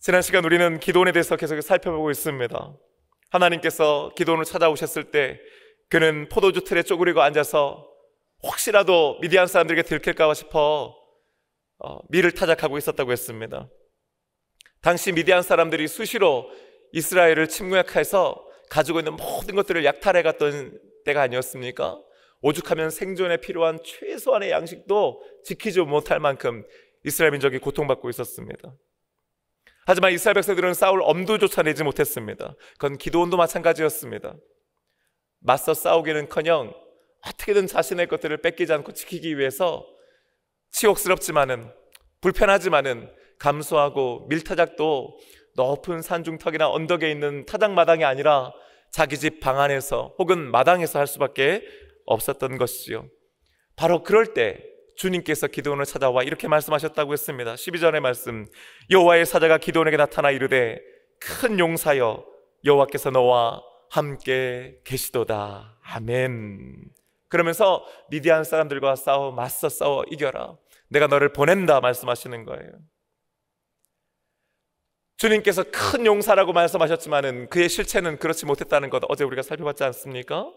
지난 시간 우리는 기도원에 대해서 계속 살펴보고 있습니다. 하나님께서 기도원을 찾아오셨을 때 그는 포도주 틀에 쪼그리고 앉아서 혹시라도 미디안 사람들에게 들킬까봐 싶어 미를 어, 타작하고 있었다고 했습니다. 당시 미디안 사람들이 수시로 이스라엘을 침략해서 가지고 있는 모든 것들을 약탈해 갔던 때가 아니었습니까? 오죽하면 생존에 필요한 최소한의 양식도 지키지 못할 만큼 이스라엘 민족이 고통받고 있었습니다. 하지만 이스라엘 백성들은 싸울 엄두조차 내지 못했습니다. 그건 기도원도 마찬가지였습니다. 맞서 싸우기는커녕 어떻게든 자신의 것들을 뺏기지 않고 지키기 위해서 치욕스럽지만은 불편하지만은 감수하고 밀타작도 높은 산중턱이나 언덕에 있는 타작마당이 아니라 자기 집 방 안에서 혹은 마당에서 할 수밖에 없었던 것이요 바로 그럴 때 주님께서 기도원을 찾아와 이렇게 말씀하셨다고 했습니다. 12절의 말씀. 여호와의 사자가 기도원에게 나타나 이르되 큰 용사여 여호와께서 너와 함께 계시도다. 아멘. 그러면서 미디안 사람들과 싸워 맞서 싸워 이겨라. 내가 너를 보낸다 말씀하시는 거예요. 주님께서 큰 용사라고 말씀하셨지만은 그의 실체는 그렇지 못했다는 것 어제 우리가 살펴봤지 않습니까?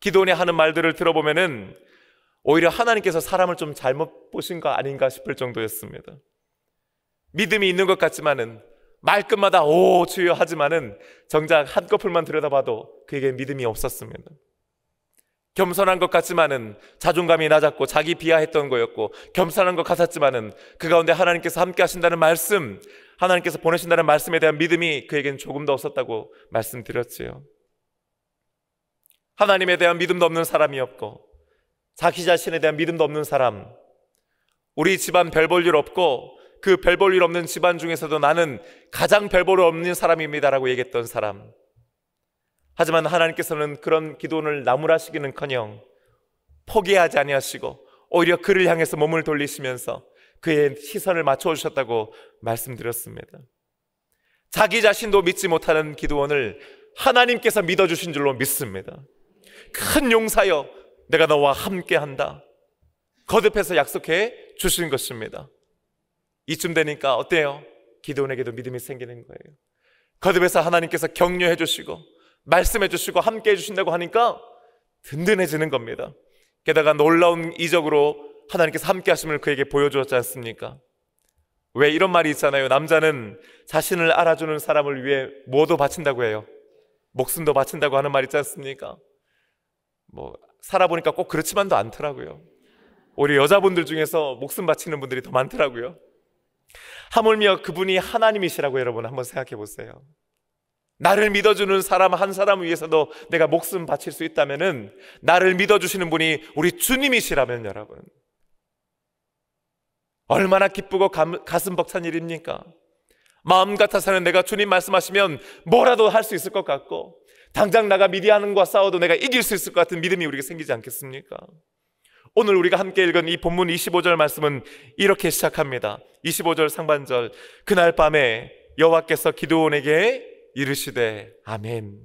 기도원이 하는 말들을 들어보면은 오히려 하나님께서 사람을 좀 잘못 보신 거 아닌가 싶을 정도였습니다. 믿음이 있는 것 같지만은 말끝마다 오 주여 하지만은 정작 한꺼풀만 들여다봐도 그에게 믿음이 없었습니다. 겸손한 것 같지만은 자존감이 낮았고 자기 비하했던 거였고 겸손한 것 같았지만은 그 가운데 하나님께서 함께 하신다는 말씀, 하나님께서 보내신다는 말씀에 대한 믿음이 그에겐 조금도 없었다고 말씀드렸지요. 하나님에 대한 믿음도 없는 사람이었고 자기 자신에 대한 믿음도 없는 사람, 우리 집안 별 볼 일 없고 그 별 볼 일 없는 집안 중에서도 나는 가장 별 볼 일 없는 사람입니다라고 얘기했던 사람. 하지만 하나님께서는 그런 기도를 나무라시기는커녕 포기하지 아니하시고 오히려 그를 향해서 몸을 돌리시면서 그의 시선을 맞춰 주셨다고 말씀드렸습니다. 자기 자신도 믿지 못하는 기도원을 하나님께서 믿어 주신 줄로 믿습니다. 큰 용사여 내가 너와 함께 한다. 거듭해서 약속해 주신 것입니다. 이쯤 되니까 어때요? 기도원에게도 믿음이 생기는 거예요. 거듭해서 하나님께서 격려해 주시고, 말씀해 주시고, 함께 해 주신다고 하니까 든든해지는 겁니다. 게다가 놀라운 이적으로 하나님께서 함께 하심을 그에게 보여주었지 않습니까? 왜 이런 말이 있잖아요. 남자는 자신을 알아주는 사람을 위해 뭐도 바친다고 해요. 목숨도 바친다고 하는 말 있지 않습니까? 뭐, 살아보니까 꼭 그렇지만도 않더라고요. 우리 여자분들 중에서 목숨 바치는 분들이 더 많더라고요. 하물며 그분이 하나님이시라고 여러분 한번 생각해 보세요. 나를 믿어주는 사람 한 사람 위해서도 내가 목숨 바칠 수 있다면은 나를 믿어주시는 분이 우리 주님이시라면 여러분 얼마나 기쁘고 감, 가슴 벅찬 일입니까? 마음 같아서는 내가 주님 말씀하시면 뭐라도 할 수 있을 것 같고 당장 나가 미디안과 싸워도 내가 이길 수 있을 것 같은 믿음이 우리가 생기지 않겠습니까? 오늘 우리가 함께 읽은 이 본문 25절 말씀은 이렇게 시작합니다. 25절 상반절 그날 밤에 여호와께서 기도원에게 이르시되 아멘.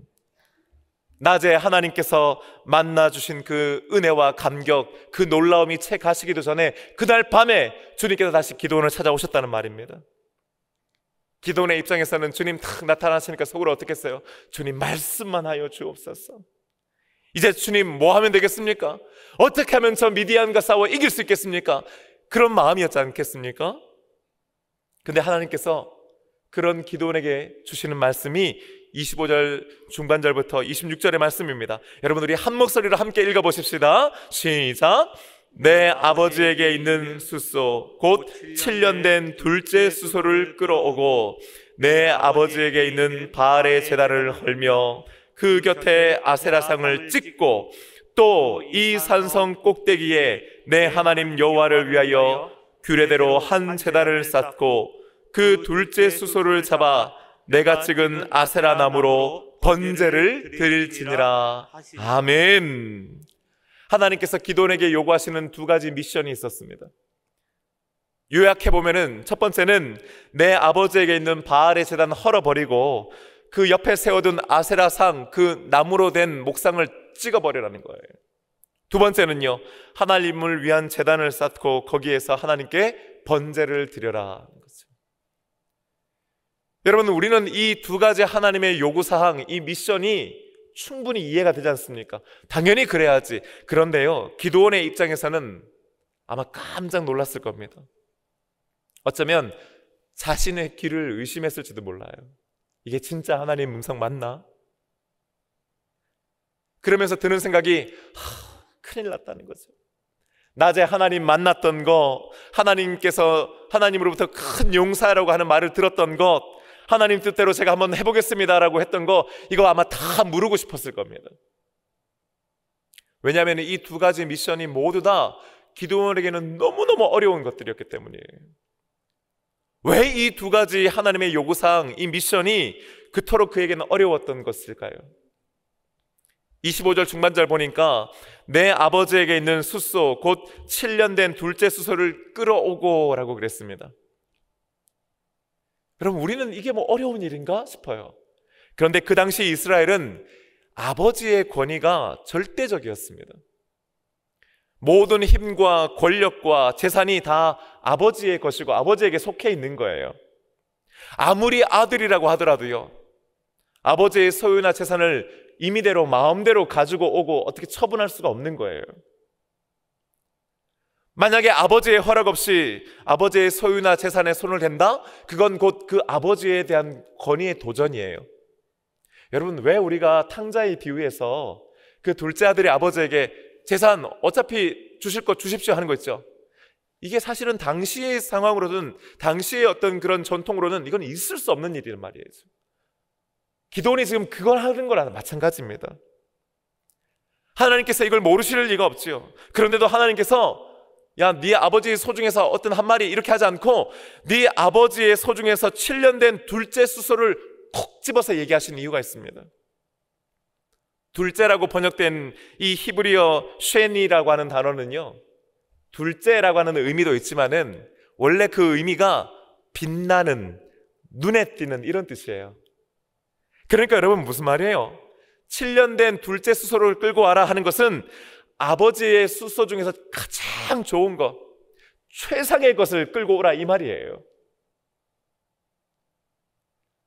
낮에 하나님께서 만나 주신 그 은혜와 감격, 그 놀라움이 채 가시기도 전에 그날 밤에 주님께서 다시 기도원을 찾아오셨다는 말입니다. 기도원의 입장에서는 주님 탁 나타나시니까 속으로 어떻게 했어요? 주님 말씀만 하여 주옵소서. 이제 주님 뭐 하면 되겠습니까? 어떻게 하면 저 미디안과 싸워 이길 수 있겠습니까? 그런 마음이었지 않겠습니까? 근데 하나님께서 그런 기도원에게 주시는 말씀이 25절 중반절부터 26절의 말씀입니다. 여러분 우리 한 목소리로 함께 읽어보십시다. 시작. 내 아버지에게 있는 수소, 곧 7년 된 둘째 수소를 끌어오고 내 아버지에게 있는 바알의 재단을 헐며 그 곁에 아세라상을 찍고 또 이 산성 꼭대기에 내 하나님 여호와를 위하여 규례대로 한 재단을 쌓고 그 둘째 수소를 잡아 내가 찍은 아세라 나무로 번제를 드릴지니라. 아멘. 하나님께서 기도원에게 요구하시는 두 가지 미션이 있었습니다. 요약해 보면은 첫 번째는 내 아버지에게 있는 바알의 재단 헐어버리고 그 옆에 세워둔 아세라 상그 나무로 된 목상을 찍어버리라는 거예요. 두 번째는요 하나님을 위한 재단을 쌓고 거기에서 하나님께 번제를 드려라. 여러분 우리는 이 두 가지 하나님의 요구 사항 이 미션이 충분히 이해가 되지 않습니까? 당연히 그래야지. 그런데요, 기도원의 입장에서는 아마 깜짝 놀랐을 겁니다. 어쩌면 자신의 귀를 의심했을지도 몰라요. 이게 진짜 하나님 음성 맞나? 그러면서 드는 생각이 하, 큰일 났다는 거죠. 낮에 하나님 만났던 것, 하나님께서 하나님으로부터 큰 용사라고 하는 말을 들었던 것, 하나님 뜻대로 제가 한번 해보겠습니다라고 했던 거 이거 아마 다모고 싶었을 겁니다. 왜냐하면 이 두 가지 미션이 모두 다 기도원에게는 너무너무 어려운 것들이었기 때문이에요. 왜 이 두 가지 하나님의 요구사항, 이 미션이 그토록 그에게는 어려웠던 것일까요? 25절 중반절 보니까 내 아버지에게 있는 숫소, 곧 7년 된 둘째 수소를 끌어오고 라고 그랬습니다. 여러분, 우리는 이게 뭐 어려운 일인가 싶어요. 그런데 그 당시 이스라엘은 아버지의 권위가 절대적이었습니다. 모든 힘과 권력과 재산이 다 아버지의 것이고 아버지에게 속해 있는 거예요. 아무리 아들이라고 하더라도요. 아버지의 소유나 재산을 임의대로 마음대로 가지고 오고 어떻게 처분할 수가 없는 거예요. 만약에 아버지의 허락 없이 아버지의 소유나 재산에 손을 댄다? 그건 곧 그 아버지에 대한 권위의 도전이에요. 여러분, 왜 우리가 탕자의 비유에서 그 둘째 아들의 아버지에게 재산 어차피 주실 거 주십시오 하는 거 있죠? 이게 사실은 당시의 상황으로든 당시의 어떤 그런 전통으로는 이건 있을 수 없는 일이란 말이에요. 기도원이 지금 그걸 하는 거랑 마찬가지입니다. 하나님께서 이걸 모르실 리가 없지요. 그런데도 하나님께서 야, 네 아버지 의소중에서 어떤 한 마리 이렇게 하지 않고 네 아버지의 소중에서 7년 된 둘째 수소를 콕 집어서 얘기하신 이유가 있습니다. 둘째라고 번역된 이 히브리어 쉐니라고 하는 단어는요. 둘째라고 하는 의미도 있지만은 원래 그 의미가 빛나는 눈에 띄는 이런 뜻이에요. 그러니까 여러분 무슨 말이에요? 7년 된 둘째 수소를 끌고 와라 하는 것은 아버지의 수소 중에서 가장 좋은 것, 최상의 것을 끌고 오라 이 말이에요.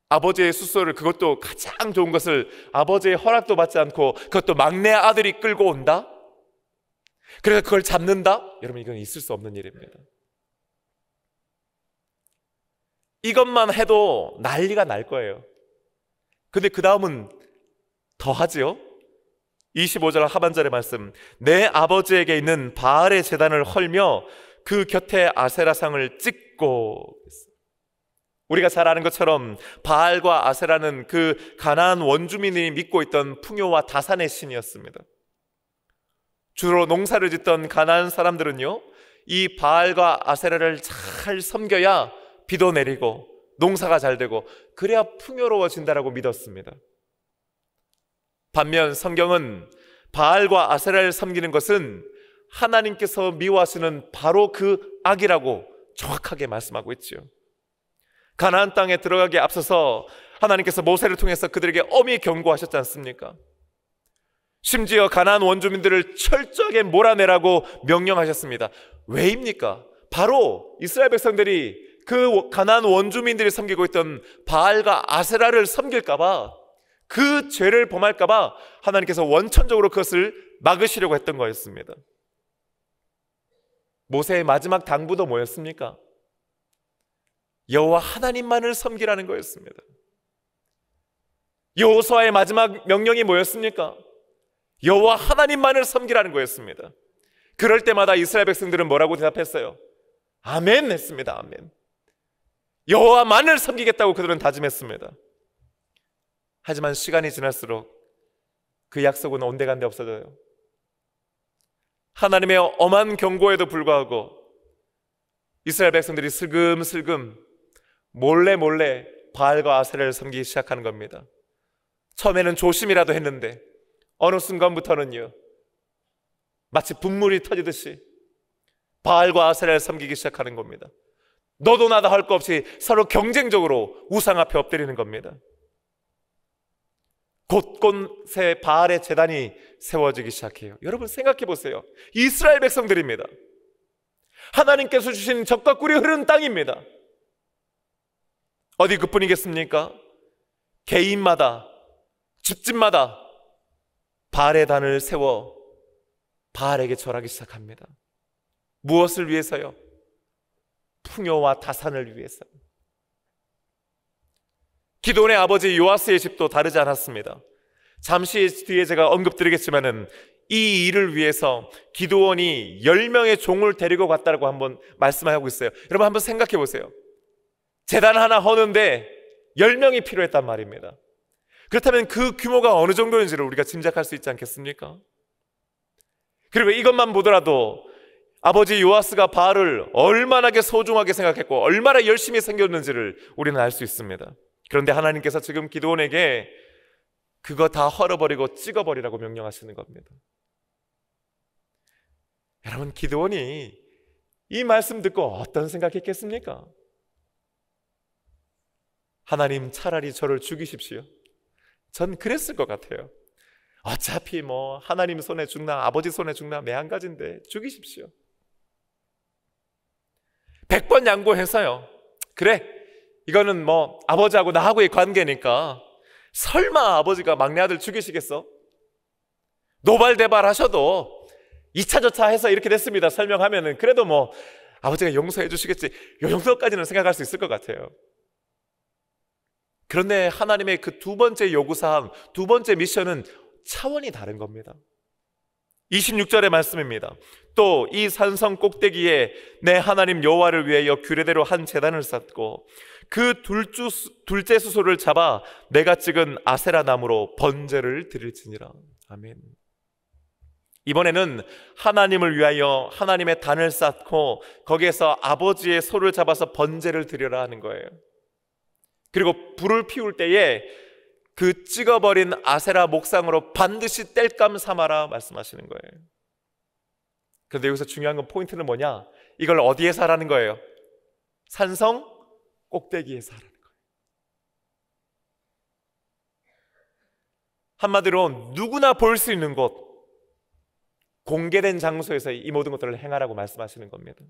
아버지의 수소를 그것도 가장 좋은 것을 아버지의 허락도 받지 않고 그것도 막내 아들이 끌고 온다? 그래서 그걸 잡는다? 여러분 이건 있을 수 없는 일입니다. 이것만 해도 난리가 날 거예요. 근데 그 다음은 더 하지요? 25절 하반절의 말씀 내 아버지에게 있는 바알의 재단을 헐며 그 곁에 아세라상을 찍고 우리가 잘 아는 것처럼 바알과 아세라는 그가나 원주민이 믿고 있던 풍요와 다산의 신이었습니다. 주로 농사를 짓던 가나 사람들은요. 이 바알과 아세라를 잘 섬겨야 비도 내리고 농사가 잘 되고 그래야 풍요로워진다라고 믿었습니다. 반면 성경은 바알과 아세라를 섬기는 것은 하나님께서 미워하시는 바로 그 악이라고 정확하게 말씀하고 있지요. 가나안 땅에 들어가기 앞서서 하나님께서 모세를 통해서 그들에게 엄히 경고하셨지 않습니까? 심지어 가나안 원주민들을 철저하게 몰아내라고 명령하셨습니다. 왜입니까? 바로 이스라엘 백성들이 그 가나안 원주민들이 섬기고 있던 바알과 아세라를 섬길까봐 그 죄를 범할까봐 하나님께서 원천적으로 그것을 막으시려고 했던 거였습니다. 모세의 마지막 당부도 뭐였습니까? 여호와 하나님만을 섬기라는 거였습니다. 여호수아의 마지막 명령이 뭐였습니까? 여호와 하나님만을 섬기라는 거였습니다. 그럴 때마다 이스라엘 백성들은 뭐라고 대답했어요? 아멘 했습니다. 아멘. 여호와만을 섬기겠다고 그들은 다짐했습니다. 하지만 시간이 지날수록 그 약속은 온데간데 없어져요. 하나님의 엄한 경고에도 불구하고 이스라엘 백성들이 슬금슬금 몰래 몰래 바알과 아세를 섬기기 시작하는 겁니다. 처음에는 조심이라도 했는데 어느 순간부터는요. 마치 분물이 터지듯이 바알과 아세를 섬기기 시작하는 겁니다. 너도 나도 할 거 없이 서로 경쟁적으로 우상 앞에 엎드리는 겁니다. 곳곳에 바알의 재단이 세워지기 시작해요. 여러분 생각해 보세요. 이스라엘 백성들입니다. 하나님께서 주신 적과 꿀이 흐르는 땅입니다. 어디 그뿐이겠습니까? 개인마다 집집마다 바알의 단을 세워 바알에게 절하기 시작합니다. 무엇을 위해서요? 풍요와 다산을 위해서. 기도원의 아버지 요아스의 집도 다르지 않았습니다. 잠시 뒤에 제가 언급드리겠지만은 이 일을 위해서 기도원이 10명의 종을 데리고 갔다고 한번 말씀하고 있어요. 여러분 한번 생각해 보세요. 재단 하나 허는데 10명이 필요했단 말입니다. 그렇다면 그 규모가 어느 정도인지를 우리가 짐작할 수 있지 않겠습니까? 그리고 이것만 보더라도 아버지 요아스가 바알을 얼마나 소중하게 생각했고 얼마나 열심히 생겼는지를 우리는 알 수 있습니다. 그런데 하나님께서 지금 기도원에게 그거 다 헐어버리고 찍어버리라고 명령하시는 겁니다. 여러분, 기도원이 이 말씀 듣고 어떤 생각했겠습니까? 하나님 차라리 저를 죽이십시오. 전 그랬을 것 같아요. 어차피 뭐 하나님 손에 죽나 아버지 손에 죽나 매한가지인데 죽이십시오. 100번 양보해서요. 그래. 이거는 뭐 아버지하고 나하고의 관계니까 설마 아버지가 막내 아들 죽이시겠어? 노발대발 하셔도 2차저차 해서 이렇게 됐습니다. 설명하면은 그래도 뭐 아버지가 용서해 주시겠지. 요 정도까지는 생각할 수 있을 것 같아요. 그런데 하나님의 그 두 번째 요구사항, 두 번째 미션은 차원이 다른 겁니다. 26절의 말씀입니다. 또 이 산성 꼭대기에 내 하나님 여호와를 위하여 규례대로 한 재단을 쌓고 그 둘주, 둘째 수소를 잡아 내가 찍은 아세라 나무로 번제를 드릴지니라. 아멘. 이번에는 하나님을 위하여 하나님의 단을 쌓고 거기에서 아버지의 소를 잡아서 번제를 드려라 하는 거예요. 그리고 불을 피울 때에 그 찍어버린 아세라 목상으로 반드시 땔감 삼아라 말씀하시는 거예요. 그런데 여기서 중요한 건 포인트는 뭐냐? 이걸 어디에서 하라는 거예요? 산성 꼭대기에서 하라는 거예요. 한마디로 누구나 볼 수 있는 곳, 공개된 장소에서 이 모든 것들을 행하라고 말씀하시는 겁니다.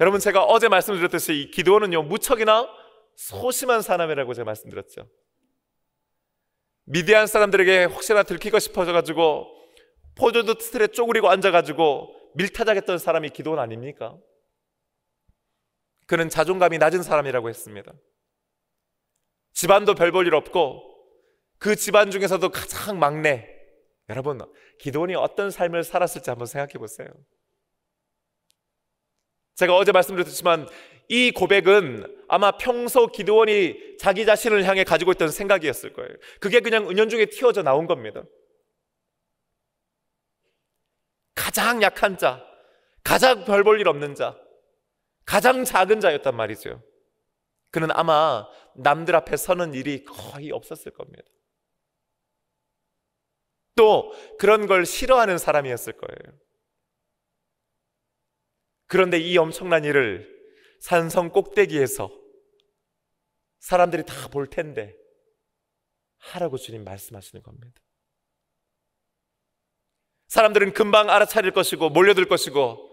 여러분 제가 어제 말씀드렸듯이 이 기도는요 무척이나 소심한 사람이라고 제가 말씀드렸죠. 미디안 사람들에게 혹시나 들키고 싶어져 가지고 포조드 틀에 쪼그리고 앉아 가지고 밀타작했던 사람이 기도원 아닙니까? 그는 자존감이 낮은 사람이라고 했습니다. 집안도 별 볼일 없고 그 집안 중에서도 가장 막내. 여러분, 기도원이 어떤 삶을 살았을지 한번 생각해 보세요. 제가 어제 말씀드렸지만 이 고백은 아마 평소 기도원이 자기 자신을 향해 가지고 있던 생각이었을 거예요. 그게 그냥 은연중에 튀어져 나온 겁니다. 가장 약한 자, 가장 별 볼일 없는 자, 가장 작은 자였단 말이죠. 그는 아마 남들 앞에 서는 일이 거의 없었을 겁니다. 또 그런 걸 싫어하는 사람이었을 거예요. 그런데 이 엄청난 일을 산성 꼭대기에서 사람들이 다 볼 텐데 하라고 주님 말씀하시는 겁니다. 사람들은 금방 알아차릴 것이고 몰려들 것이고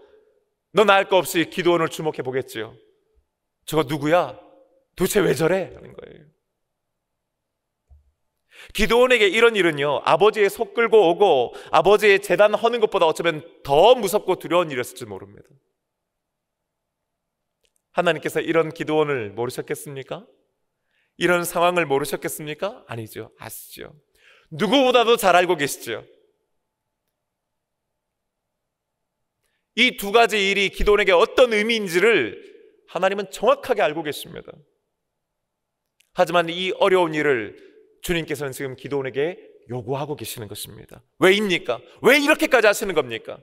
너나알거 없이 기도원을 주목해 보겠지요. 저거 누구야? 도대체 왜 저래? 하는 거예요. 기도원에게 이런 일은요, 아버지의 속 끌고 오고 아버지의 재단 허는 것보다 어쩌면 더 무섭고 두려운 일이었을지 모릅니다. 하나님께서 이런 기도원을 모르셨겠습니까? 이런 상황을 모르셨겠습니까? 아니죠. 아시죠. 누구보다도 잘 알고 계시죠. 이두 가지 일이 기도원에게 어떤 의미인지를 하나님은 정확하게 알고 계십니다. 하지만 이 어려운 일을 주님께서는 지금 기도원에게 요구하고 계시는 것입니다. 왜입니까? 왜 이렇게까지 하시는 겁니까?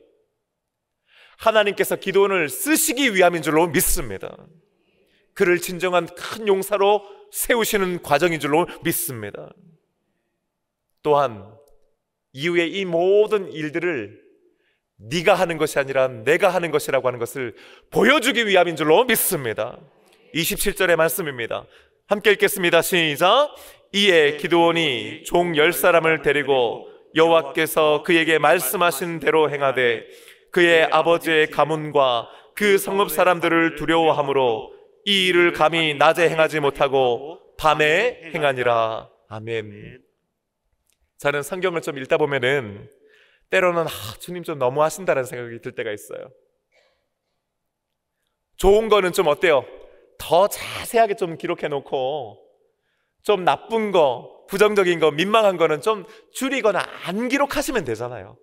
하나님께서 기도원을 쓰시기 위함인 줄로 믿습니다. 그를 진정한 큰 용사로 세우시는 과정인 줄로 믿습니다. 또한 이후에 이 모든 일들을 네가 하는 것이 아니라 내가 하는 것이라고 하는 것을 보여주기 위함인 줄로 믿습니다. 27절의 말씀입니다. 함께 읽겠습니다. 시작. 이에 기도원이 종 열 사람을 데리고 여호와께서 그에게 말씀하신 대로 행하되 그의 아버지의 가문과 그 성읍 사람들을 두려워함으로 이 일을 감히 낮에 행하지 못하고 밤에 행하니라. 아멘. 저는 성경을 좀 읽다 보면은 때로는 아, 주님 좀 너무하신다라는 생각이 들 때가 있어요. 좋은 거는 좀 어때요? 더 자세하게 좀 기록해 놓고 좀 나쁜 거, 부정적인 거, 민망한 거는 좀 줄이거나 안 기록하시면 되잖아요.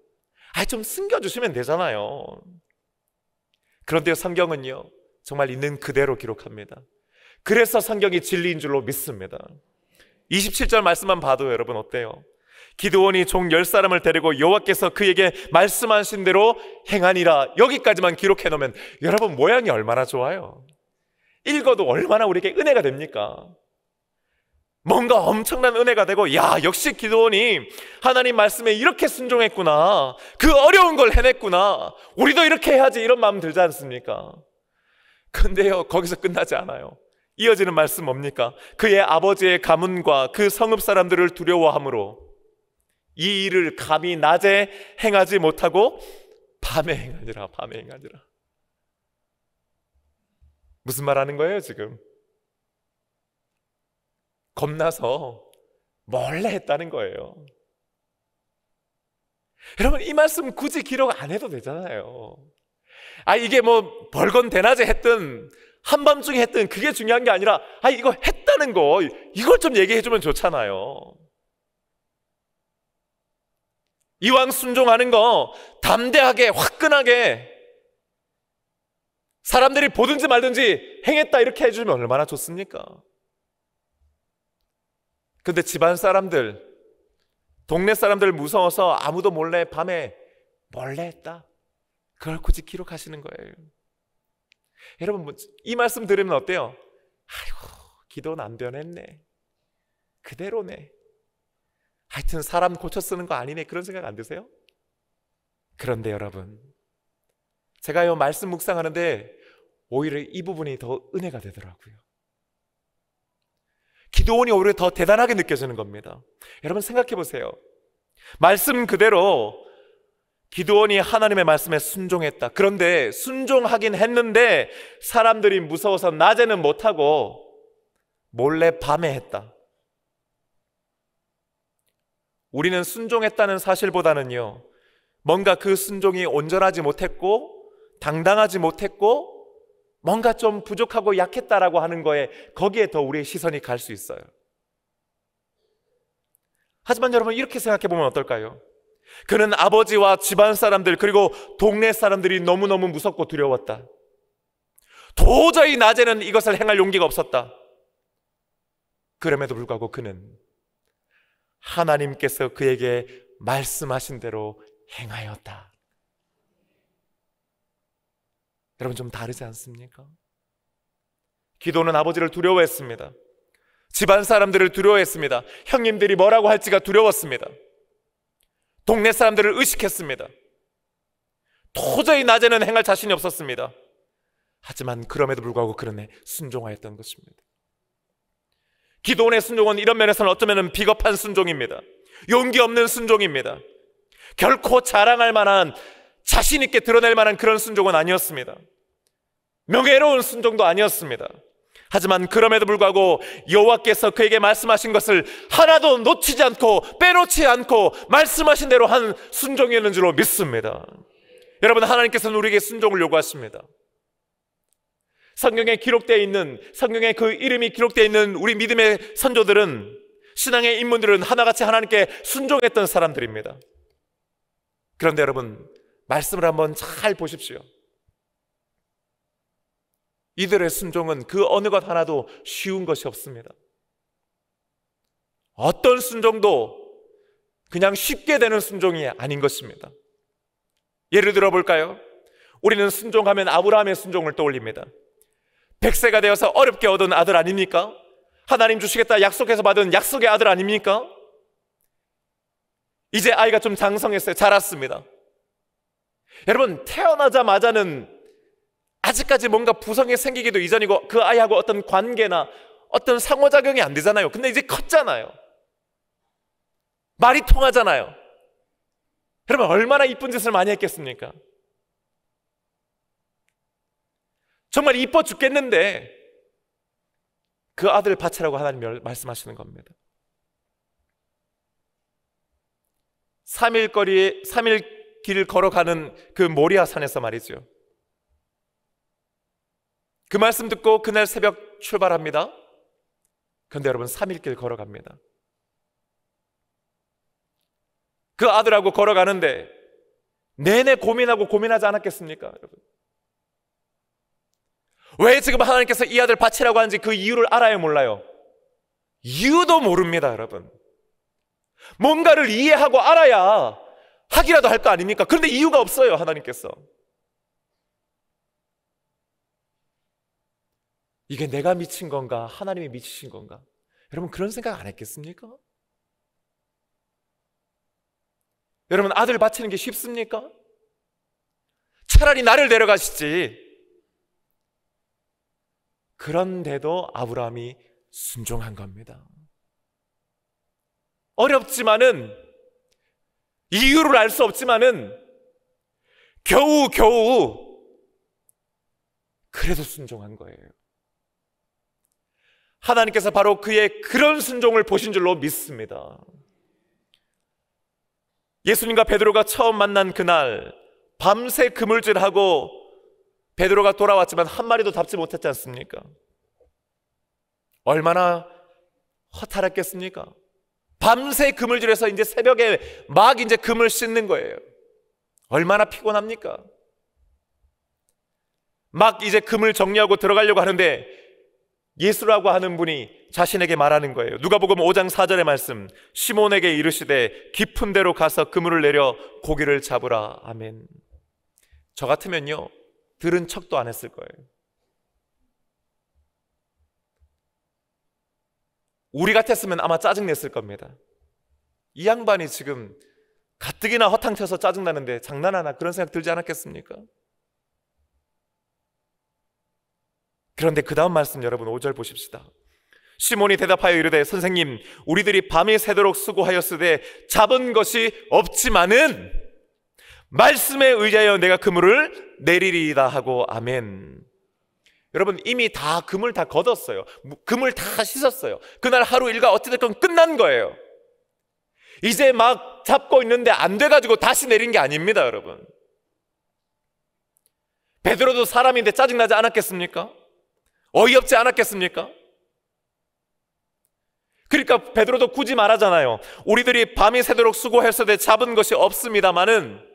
아, 좀 숨겨주시면 되잖아요. 그런데 성경은요, 정말 있는 그대로 기록합니다. 그래서 성경이 진리인 줄로 믿습니다. 27절 말씀만 봐도 여러분 어때요? 기드온이 총 10사람을 데리고 여호와께서 그에게 말씀하신 대로 행하니라 여기까지만 기록해 놓으면 여러분 모양이 얼마나 좋아요. 읽어도 얼마나 우리에게 은혜가 됩니까? 뭔가 엄청난 은혜가 되고 야 역시 기도원이 하나님 말씀에 이렇게 순종했구나 그 어려운 걸 해냈구나 우리도 이렇게 해야지 이런 마음 들지 않습니까? 근데요 거기서 끝나지 않아요 이어지는 말씀 뭡니까? 그의 아버지의 가문과 그 성읍 사람들을 두려워함으로 이 일을 감히 낮에 행하지 못하고 밤에 행하니라 밤에 행하니라 무슨 말 하는 거예요 지금 겁나서 몰래 했다는 거예요 여러분 이 말씀 굳이 기록 안 해도 되잖아요 아 이게 뭐 벌건 대낮에 했든 한밤중에 했든 그게 중요한 게 아니라 아 이거 했다는 거 이걸 좀 얘기해 주면 좋잖아요 이왕 순종하는 거 담대하게 화끈하게 사람들이 보든지 말든지 행했다 이렇게 해주면 얼마나 좋습니까? 근데 집안 사람들, 동네 사람들 무서워서 아무도 몰래 밤에 몰래 했다. 그걸 굳이 기록하시는 거예요. 여러분, 뭐, 이 말씀 들으면 어때요? 아이고, 기도는 안 변했네. 그대로네. 하여튼 사람 고쳐 쓰는 거 아니네 그런 생각 안 드세요? 그런데 여러분 제가요 말씀 묵상하는데 오히려 이 부분이 더 은혜가 되더라고요. 기도원이 오히려 더 대단하게 느껴지는 겁니다. 여러분 생각해 보세요. 말씀 그대로 기도원이 하나님의 말씀에 순종했다. 그런데 순종하긴 했는데 사람들이 무서워서 낮에는 못하고 몰래 밤에 했다. 우리는 순종했다는 사실보다는요, 뭔가 그 순종이 온전하지 못했고, 당당하지 못했고, 뭔가 좀 부족하고 약했다라고 하는 거에 거기에 더 우리의 시선이 갈 수 있어요. 하지만 여러분 이렇게 생각해 보면 어떨까요? 그는 아버지와 집안 사람들 그리고 동네 사람들이 너무너무 무섭고 두려웠다. 도저히 낮에는 이것을 행할 용기가 없었다. 그럼에도 불구하고 그는 하나님께서 그에게 말씀하신 대로 행하였다. 여러분 좀 다르지 않습니까? 기도는 아버지를 두려워했습니다. 집안 사람들을 두려워했습니다. 형님들이 뭐라고 할지가 두려웠습니다. 동네 사람들을 의식했습니다. 도저히 낮에는 행할 자신이 없었습니다. 하지만 그럼에도 불구하고 그런네 순종하였던 것입니다. 기도원의 순종은 이런 면에서는 어쩌면 비겁한 순종입니다. 용기 없는 순종입니다. 결코 자랑할 만한 자신 있게 드러낼 만한 그런 순종은 아니었습니다. 명예로운 순종도 아니었습니다. 하지만 그럼에도 불구하고 여호와께서 그에게 말씀하신 것을 하나도 놓치지 않고 빼놓지 않고 말씀하신 대로 한 순종이었는 줄로 믿습니다. 여러분 하나님께서는 우리에게 순종을 요구하십니다. 성경에 기록되어 있는 성경에 그 이름이 기록되어 있는 우리 믿음의 선조들은 신앙의 인물들은 하나같이 하나님께 순종했던 사람들입니다. 그런데 여러분 말씀을 한번 잘 보십시오. 이들의 순종은 그 어느 것 하나도 쉬운 것이 없습니다. 어떤 순종도 그냥 쉽게 되는 순종이 아닌 것입니다. 예를 들어 볼까요? 우리는 순종하면 아브라함의 순종을 떠올립니다. 백세가 되어서 어렵게 얻은 아들 아닙니까? 하나님 주시겠다 약속해서 받은 약속의 아들 아닙니까? 이제 아이가 좀 장성했어요. 자랐습니다. 여러분, 태어나자마자는 아직까지 뭔가 부성이 생기기도 이전이고 그 아이하고 어떤 관계나 어떤 상호작용이 안 되잖아요. 근데 이제 컸잖아요. 말이 통하잖아요. 여러분, 얼마나 이쁜 짓을 많이 했겠습니까? 정말 이뻐 죽겠는데 그 아들을 바치라고 하나님 말씀하시는 겁니다. 3일 거리에 3일 길을 걸어가는 그 모리아 산에서 말이죠. 그 말씀 듣고 그날 새벽 출발합니다. 그런데 여러분 3일 길 걸어갑니다. 그 아들하고 걸어가는데 내내 고민하고 고민하지 않았겠습니까, 여러분? 왜 지금 하나님께서 이 아들 바치라고 하는지 그 이유를 알아요, 몰라요? 이유도 모릅니다, 여러분. 뭔가를 이해하고 알아야 하기라도 할 거 아닙니까? 그런데 이유가 없어요, 하나님께서. 이게 내가 미친 건가? 하나님이 미치신 건가? 여러분, 그런 생각 안 했겠습니까? 여러분, 아들 바치는 게 쉽습니까? 차라리 나를 데려가시지. 그런데도 아브라함이 순종한 겁니다. 어렵지만은 이유를 알 수 없지만은 겨우 겨우 그래도 순종한 거예요. 하나님께서 바로 그의 그런 순종을 보신 줄로 믿습니다. 예수님과 베드로가 처음 만난 그날 밤새 그물질하고 베드로가 돌아왔지만 한 마리도 잡지 못했지 않습니까? 얼마나 허탈했겠습니까? 밤새 그물질에서 이제 새벽에 막 이제 금을 씻는 거예요. 얼마나 피곤합니까? 막 이제 금을 정리하고 들어가려고 하는데 예수라고 하는 분이 자신에게 말하는 거예요. 누가복음 5장 4절의 말씀. 시몬에게 이르시되 깊은 데로 가서 그물을 내려 고기를 잡으라. 아멘. 저 같으면요. 들은 척도 안 했을 거예요. 우리 같았으면 아마 짜증냈을 겁니다. 이 양반이 지금 가뜩이나 허탕쳐서 짜증나는데 장난하나 그런 생각 들지 않았겠습니까? 그런데 그 다음 말씀 여러분 5절 보십시다. 시몬이 대답하여 이르되 선생님 우리들이 밤이 새도록 수고하였으되 잡은 것이 없지만은 말씀에 의지하여 내가 그물을 내리리다 하고 아멘. 여러분 이미 다 그물 다 걷었어요. 그물 다 씻었어요. 그날 하루 일과 어찌됐건 끝난 거예요. 이제 막 잡고 있는데 안 돼가지고 다시 내린 게 아닙니다, 여러분. 베드로도 사람인데 짜증나지 않았겠습니까? 어이없지 않았겠습니까? 그러니까 베드로도 굳이 말하잖아요. 우리들이 밤이 새도록 수고했어때 잡은 것이 없습니다마는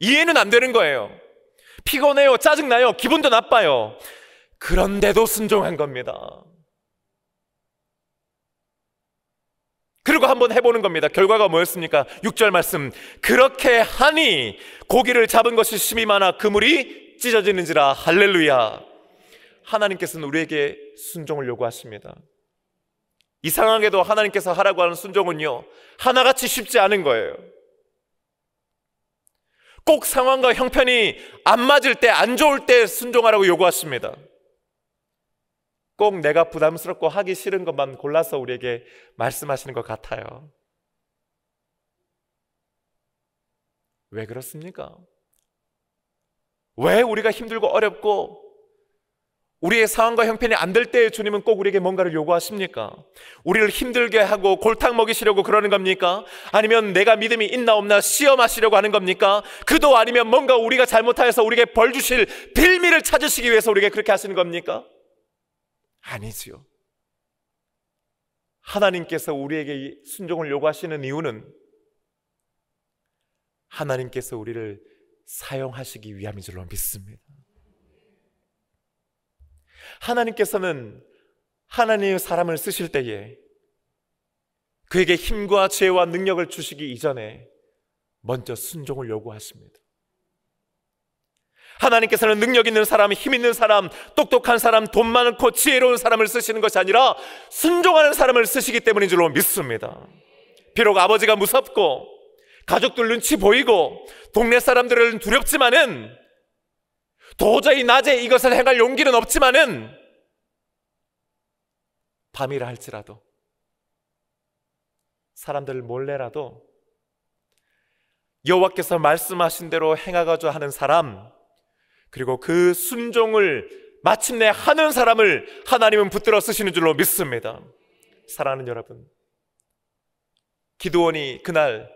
이해는 안 되는 거예요. 피곤해요. 짜증나요. 기분도 나빠요. 그런데도 순종한 겁니다. 그리고 한번 해보는 겁니다. 결과가 뭐였습니까? 6절 말씀. 그렇게 하니 고기를 잡은 것이 심히 많아 그물이 찢어지는지라 할렐루야. 하나님께서는 우리에게 순종을 요구하십니다. 이상하게도 하나님께서 하라고 하는 순종은요, 하나같이 쉽지 않은 거예요. 꼭 상황과 형편이 안 맞을 때, 안 좋을 때 순종하라고 요구하십니다. 꼭 내가 부담스럽고 하기 싫은 것만 골라서 우리에게 말씀하시는 것 같아요. 왜 그렇습니까? 왜 우리가 힘들고 어렵고 우리의 상황과 형편이 안 될 때에 주님은 꼭 우리에게 뭔가를 요구하십니까? 우리를 힘들게 하고 골탕 먹이시려고 그러는 겁니까? 아니면 내가 믿음이 있나 없나 시험하시려고 하는 겁니까? 그도 아니면 뭔가 우리가 잘못하여서 우리에게 벌 주실 빌미를 찾으시기 위해서 우리에게 그렇게 하시는 겁니까? 아니지요. 하나님께서 우리에게 순종을 요구하시는 이유는 하나님께서 우리를 사용하시기 위함인 줄로 믿습니다. 하나님께서는 하나님의 사람을 쓰실 때에 그에게 힘과 죄와 능력을 주시기 이전에 먼저 순종을 요구하십니다. 하나님께서는 능력 있는 사람, 힘 있는 사람, 똑똑한 사람, 돈 많고 지혜로운 사람을 쓰시는 것이 아니라 순종하는 사람을 쓰시기 때문인 줄로 믿습니다. 비록 아버지가 무섭고 가족들 눈치 보이고 동네 사람들은 두렵지만은 도저히 낮에 이것을 행할 용기는 없지만은 밤이라 할지라도 사람들 몰래라도 여호와께서 말씀하신 대로 행하가자 하는 사람 그리고 그 순종을 마침내 하는 사람을 하나님은 붙들어 쓰시는 줄로 믿습니다. 사랑하는 여러분, 기도원이 그날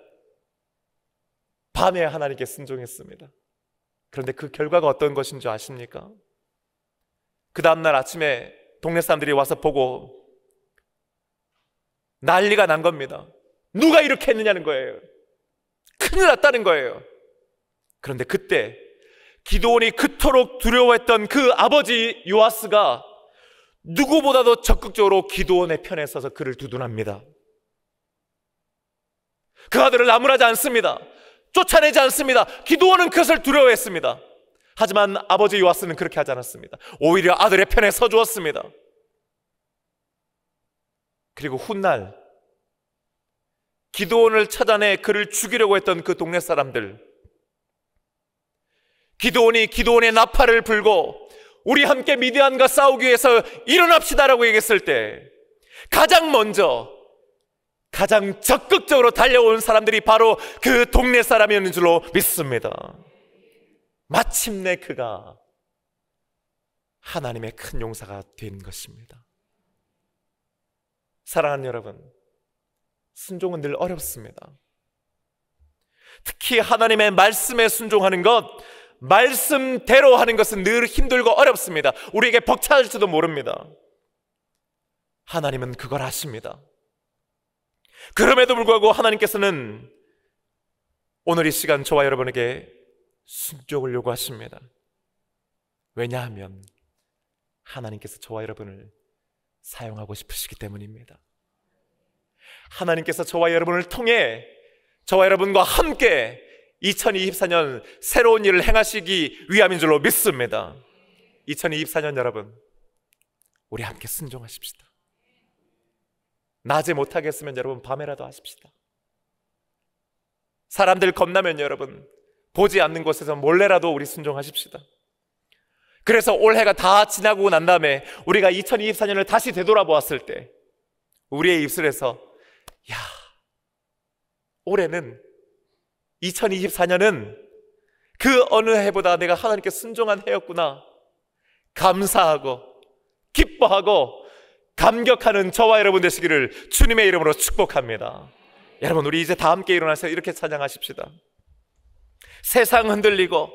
밤에 하나님께 순종했습니다. 그런데 그 결과가 어떤 것인 줄 아십니까? 그 다음날 아침에 동네 사람들이 와서 보고 난리가 난 겁니다. 누가 이렇게 했느냐는 거예요. 큰일 났다는 거예요. 그런데 그때 기도원이 그토록 두려워했던 그 아버지 요아스가 누구보다도 적극적으로 기도원의 편에 서서 그를 두둔합니다. 그 아들을 나무라지 않습니다. 쫓아내지 않습니다. 기도원은 그것을 두려워했습니다. 하지만 아버지 요아스는 그렇게 하지 않았습니다. 오히려 아들의 편에 서주었습니다. 그리고 훗날 기도원을 찾아내 그를 죽이려고 했던 그 동네 사람들 기도원이 기도원의 나팔을 불고 우리 함께 미디안과 싸우기 위해서 일어납시다라고 얘기했을 때 가장 먼저 가장 적극적으로 달려온 사람들이 바로 그 동네 사람이었는 줄로 믿습니다. 마침내 그가 하나님의 큰 용사가 된 것입니다. 사랑하는 여러분, 순종은 늘 어렵습니다. 특히 하나님의 말씀에 순종하는 것, 말씀대로 하는 것은 늘 힘들고 어렵습니다. 우리에게 벅찰지도 모릅니다. 하나님은 그걸 아십니다. 그럼에도 불구하고 하나님께서는 오늘 이 시간 저와 여러분에게 순종을 요구하십니다. 왜냐하면 하나님께서 저와 여러분을 사용하고 싶으시기 때문입니다. 하나님께서 저와 여러분을 통해 저와 여러분과 함께 2024년 새로운 일을 행하시기 위함인 줄로 믿습니다. 2024년 여러분, 우리 함께 순종하십시다. 낮에 못하겠으면 여러분 밤에라도 하십시다. 사람들 겁나면 여러분 보지 않는 곳에서 몰래라도 우리 순종하십시다. 그래서 올해가 다 지나고 난 다음에 우리가 2024년을 다시 되돌아보았을 때 우리의 입술에서 야 올해는 2024년은 그 어느 해보다 내가 하나님께 순종한 해였구나 감사하고 기뻐하고 감격하는 저와 여러분 되시기를 주님의 이름으로 축복합니다. 여러분, 우리 이제 다 함께 일어나서 이렇게 찬양하십시다. 세상 흔들리고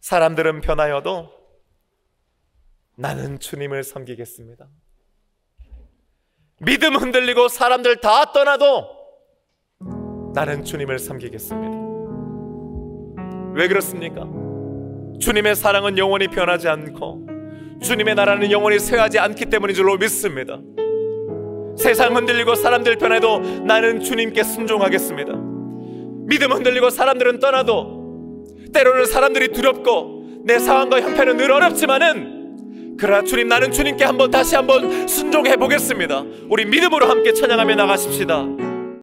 사람들은 변하여도 나는 주님을 섬기겠습니다. 믿음 흔들리고 사람들 다 떠나도 나는 주님을 섬기겠습니다. 왜 그렇습니까? 주님의 사랑은 영원히 변하지 않고 주님의 나라는 영원히 쇠하지 않기 때문인 줄로 믿습니다. 세상 흔들리고 사람들 변해도 나는 주님께 순종하겠습니다. 믿음 흔들리고 사람들은 떠나도 때로는 사람들이 두렵고 내 상황과 형편은 늘 어렵지만은 그러나 주님 나는 주님께 한번 다시 한번 순종해 보겠습니다. 우리 믿음으로 함께 찬양하며 나가십시다.